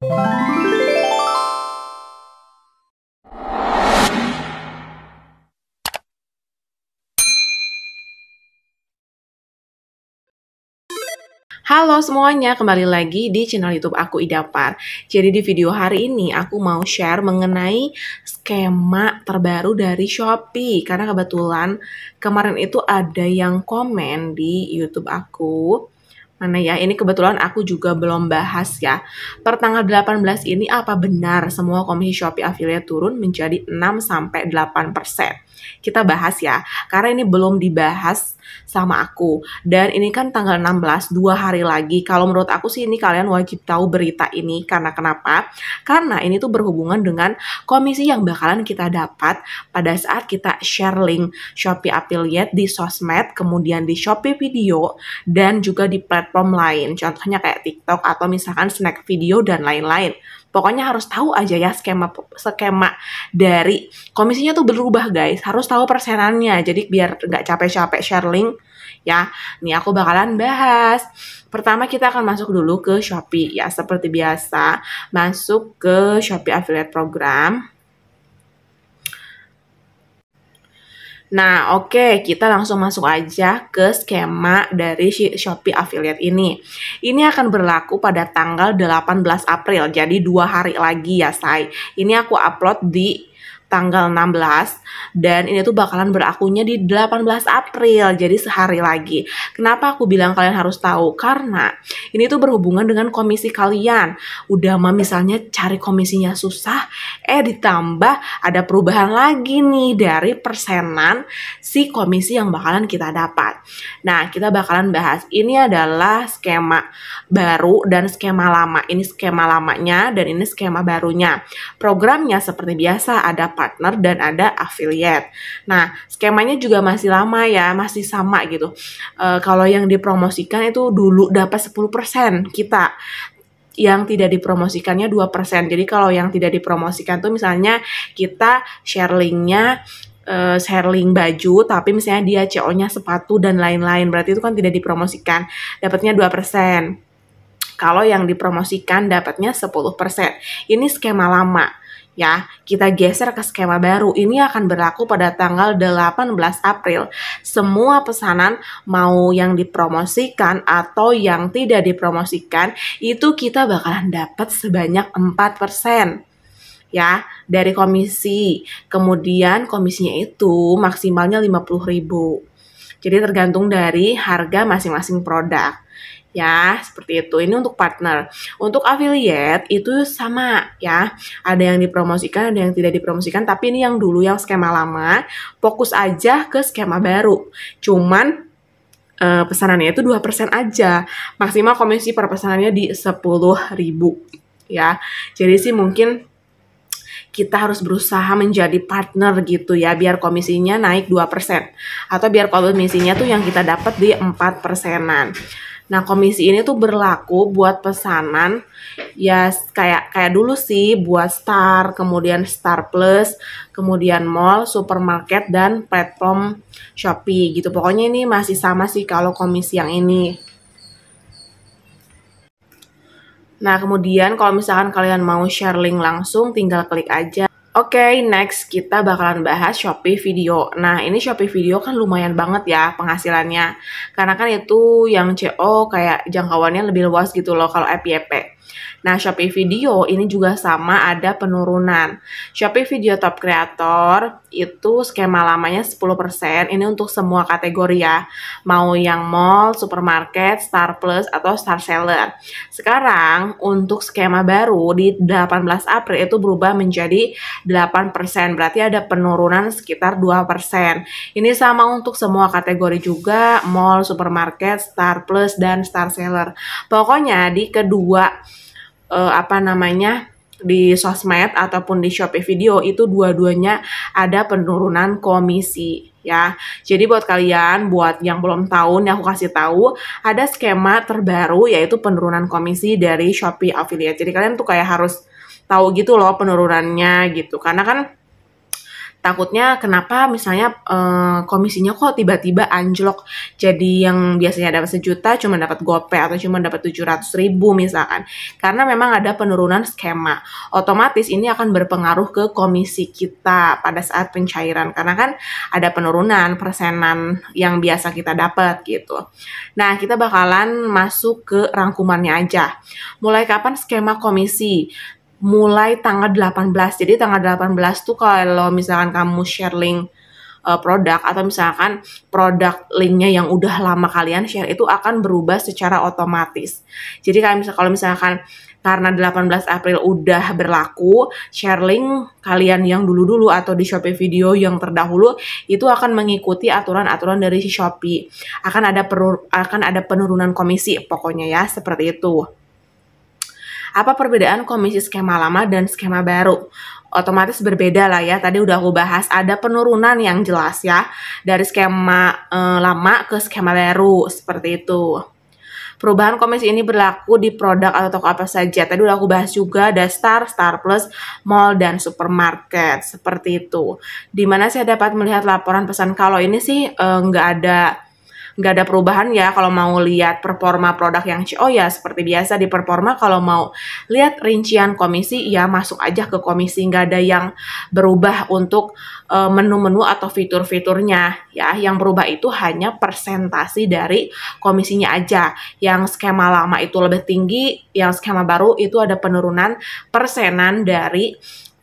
Halo semuanya, kembali lagi di channel YouTube aku Idapar. Jadi di video hari ini aku mau share mengenai skema terbaru dari Shopee karena kebetulan kemarin itu ada yang komen di YouTube aku Mana ya, ini kebetulan aku juga belum bahas ya. Per tanggal 18 ini apa benar semua komisi Shopee affiliate turun menjadi 6-8%? persen? kita bahas ya karena ini belum dibahas sama aku dan ini kan tanggal 16 dua hari lagi kalau menurut aku sih ini kalian wajib tahu berita ini karena kenapa karena ini tuh berhubungan dengan komisi yang bakalan kita dapat pada saat kita share link Shopee affiliate di sosmed kemudian di Shopee video dan juga di platform lain contohnya kayak TikTok atau misalkan snack video dan lain-lain Pokoknya harus tahu aja ya skema skema dari komisinya tuh berubah guys. Harus tahu persenannya. Jadi biar nggak capek-capek share link ya. Nih aku bakalan bahas. Pertama kita akan masuk dulu ke Shopee ya seperti biasa. Masuk ke Shopee Affiliate Program. Nah, oke, okay, kita langsung masuk aja ke skema dari Shopee Affiliate ini. Ini akan berlaku pada tanggal 18 April, jadi dua hari lagi ya, say. Ini aku upload di tanggal 16 dan ini tuh bakalan berakunya di 18 April jadi sehari lagi. Kenapa aku bilang kalian harus tahu? Karena ini tuh berhubungan dengan komisi kalian. Udah mah misalnya cari komisinya susah, eh ditambah ada perubahan lagi nih dari persenan si komisi yang bakalan kita dapat. Nah, kita bakalan bahas ini adalah skema baru dan skema lama. Ini skema lamanya dan ini skema barunya. Programnya seperti biasa ada partner dan ada affiliate. Nah, skemanya juga masih lama ya, masih sama gitu. E, kalau yang dipromosikan itu dulu dapat 10% kita yang tidak dipromosikannya 2%. Jadi kalau yang tidak dipromosikan tuh misalnya kita share linknya uh, share link baju tapi misalnya dia CO-nya sepatu dan lain-lain berarti itu kan tidak dipromosikan dapatnya 2% kalau yang dipromosikan dapatnya 10%. Ini skema lama ya kita geser ke skema baru ini akan berlaku pada tanggal 18 April semua pesanan mau yang dipromosikan atau yang tidak dipromosikan itu kita bakalan dapat sebanyak 4% ya dari komisi kemudian komisinya itu maksimalnya 50.000 jadi tergantung dari harga masing-masing produk ya seperti itu ini untuk partner untuk affiliate itu sama ya ada yang dipromosikan ada yang tidak dipromosikan tapi ini yang dulu yang skema lama fokus aja ke skema baru cuman uh, pesanannya itu 2% aja maksimal komisi per pesanannya di 10.000 ya jadi sih mungkin kita harus berusaha menjadi partner gitu ya biar komisinya naik 2% atau biar komisinya tuh yang kita dapat di 4 persenan Nah, komisi ini tuh berlaku buat pesanan ya kayak kayak dulu sih buat Star, kemudian Star Plus, kemudian mall, supermarket dan platform Shopee gitu. Pokoknya ini masih sama sih kalau komisi yang ini. Nah, kemudian kalau misalkan kalian mau share link langsung tinggal klik aja Oke, okay, next kita bakalan bahas Shopee Video. Nah, ini Shopee Video kan lumayan banget ya penghasilannya. Karena kan itu yang CO kayak jangkauannya lebih luas gitu loh kalau FYP. Nah, Shopee Video ini juga sama ada penurunan. Shopee Video Top Creator itu skema lamanya 10%, ini untuk semua kategori ya. Mau yang mall, supermarket, Star Plus, atau Star Seller. Sekarang, untuk skema baru di 18 April itu berubah menjadi 8%, berarti ada penurunan sekitar 2%. Ini sama untuk semua kategori juga, mall, supermarket, Star Plus, dan Star Seller. Pokoknya di kedua uh, apa namanya di sosmed ataupun di Shopee Video itu dua-duanya ada penurunan komisi ya. Jadi buat kalian buat yang belum tahu nih aku kasih tahu ada skema terbaru yaitu penurunan komisi dari Shopee Affiliate. Jadi kalian tuh kayak harus tahu gitu loh penurunannya gitu. Karena kan takutnya kenapa misalnya e, komisinya kok tiba-tiba anjlok jadi yang biasanya dapat sejuta cuma dapat gope atau cuma dapat 700 ribu misalkan karena memang ada penurunan skema otomatis ini akan berpengaruh ke komisi kita pada saat pencairan karena kan ada penurunan persenan yang biasa kita dapat gitu nah kita bakalan masuk ke rangkumannya aja mulai kapan skema komisi mulai tanggal 18. Jadi tanggal 18 tuh kalau misalkan kamu share link uh, produk atau misalkan produk linknya yang udah lama kalian share itu akan berubah secara otomatis. Jadi kalau misalkan, kalau misalkan karena 18 April udah berlaku, share link kalian yang dulu-dulu atau di Shopee video yang terdahulu itu akan mengikuti aturan-aturan dari si Shopee. Akan ada perur, akan ada penurunan komisi pokoknya ya, seperti itu. Apa perbedaan komisi skema lama dan skema baru? otomatis berbeda lah ya. Tadi udah aku bahas ada penurunan yang jelas ya dari skema e, lama ke skema baru seperti itu. Perubahan komisi ini berlaku di produk atau toko apa saja. Tadi udah aku bahas juga ada Star, Star Plus, Mall, dan supermarket seperti itu. Dimana saya dapat melihat laporan pesan kalau ini sih eh, nggak e, ada nggak ada perubahan ya kalau mau lihat performa produk yang CO oh ya seperti biasa di performa kalau mau lihat rincian komisi ya masuk aja ke komisi nggak ada yang berubah untuk eh, menu-menu atau fitur-fiturnya ya yang berubah itu hanya persentasi dari komisinya aja yang skema lama itu lebih tinggi yang skema baru itu ada penurunan persenan dari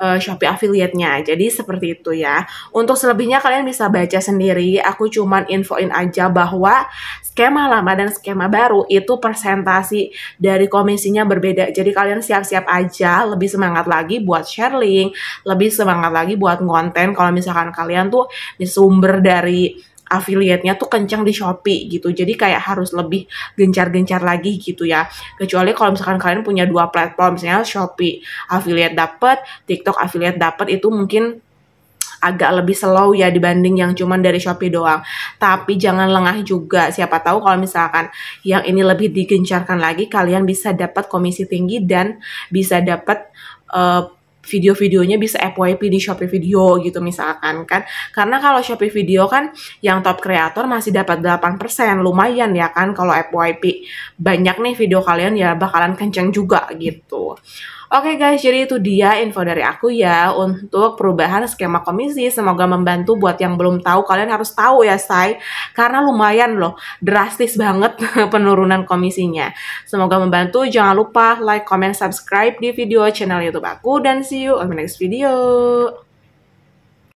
uh, Shopee affiliate-nya. Jadi seperti itu ya. Untuk selebihnya kalian bisa baca sendiri. Aku cuman infoin aja bahwa skema lama dan skema baru itu presentasi dari komisinya berbeda. Jadi kalian siap-siap aja, lebih semangat lagi buat share link, lebih semangat lagi buat konten kalau misalkan kalian tuh di sumber dari affiliate-nya tuh kencang di Shopee gitu. Jadi kayak harus lebih gencar-gencar lagi gitu ya. Kecuali kalau misalkan kalian punya dua platform, misalnya Shopee affiliate dapat, TikTok affiliate dapat itu mungkin agak lebih slow ya dibanding yang cuman dari Shopee doang. Tapi jangan lengah juga. Siapa tahu kalau misalkan yang ini lebih digencarkan lagi, kalian bisa dapat komisi tinggi dan bisa dapat uh, eh, video-videonya bisa FYP di Shopee Video gitu misalkan kan. Karena kalau Shopee Video kan yang top kreator masih dapat 8%, lumayan ya kan kalau FYP. Banyak nih video kalian ya bakalan kenceng juga gitu. Oke okay guys, jadi itu dia info dari aku ya untuk perubahan skema komisi. Semoga membantu buat yang belum tahu, kalian harus tahu ya, say. Karena lumayan loh, drastis banget penurunan komisinya. Semoga membantu. Jangan lupa like, comment, subscribe di video channel YouTube aku dan see you on the next video.